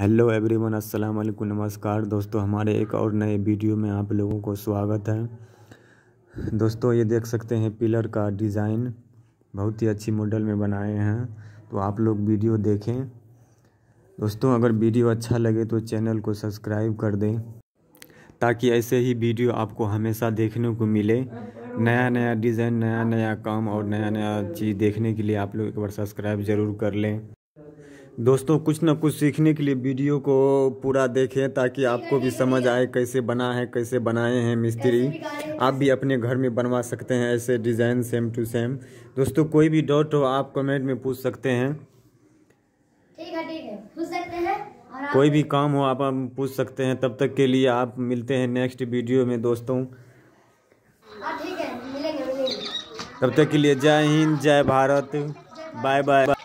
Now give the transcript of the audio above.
hello everyone अस्सलाम वालेकुम नमस्कार दोस्तों हमारे एक और नए वीडियो में आप लोगों को स्वागत है दोस्तों ये देख सकते हैं पिलर का डिज़ाइन बहुत ही अच्छी मॉडल में बनाए हैं तो आप लोग वीडियो देखें दोस्तों अगर वीडियो अच्छा लगे तो चैनल को सब्सक्राइब कर दें ताकि ऐसे ही वीडियो आपको हमेशा देखने को मिले नया नया डिज़ाइन नया नया काम और नया नया चीज़ देखने के लिए आप लोग एक बार सब्सक्राइब ज़रूर कर लें दोस्तों कुछ ना कुछ सीखने के लिए वीडियो को पूरा देखें ताकि आपको भी समझ आए कैसे बना है कैसे बनाए हैं मिस्त्री आप भी अपने घर में बनवा सकते हैं ऐसे डिज़ाइन सेम टू सेम दोस्तों कोई भी डाउट हो आप कमेंट में पूछ सकते हैं कोई भी काम हो आप पूछ सकते हैं तब तक के लिए आप मिलते हैं नेक्स्ट वीडियो में दोस्तों हाँ, तब तक के लिए जय हिंद जय भारत बाय बाय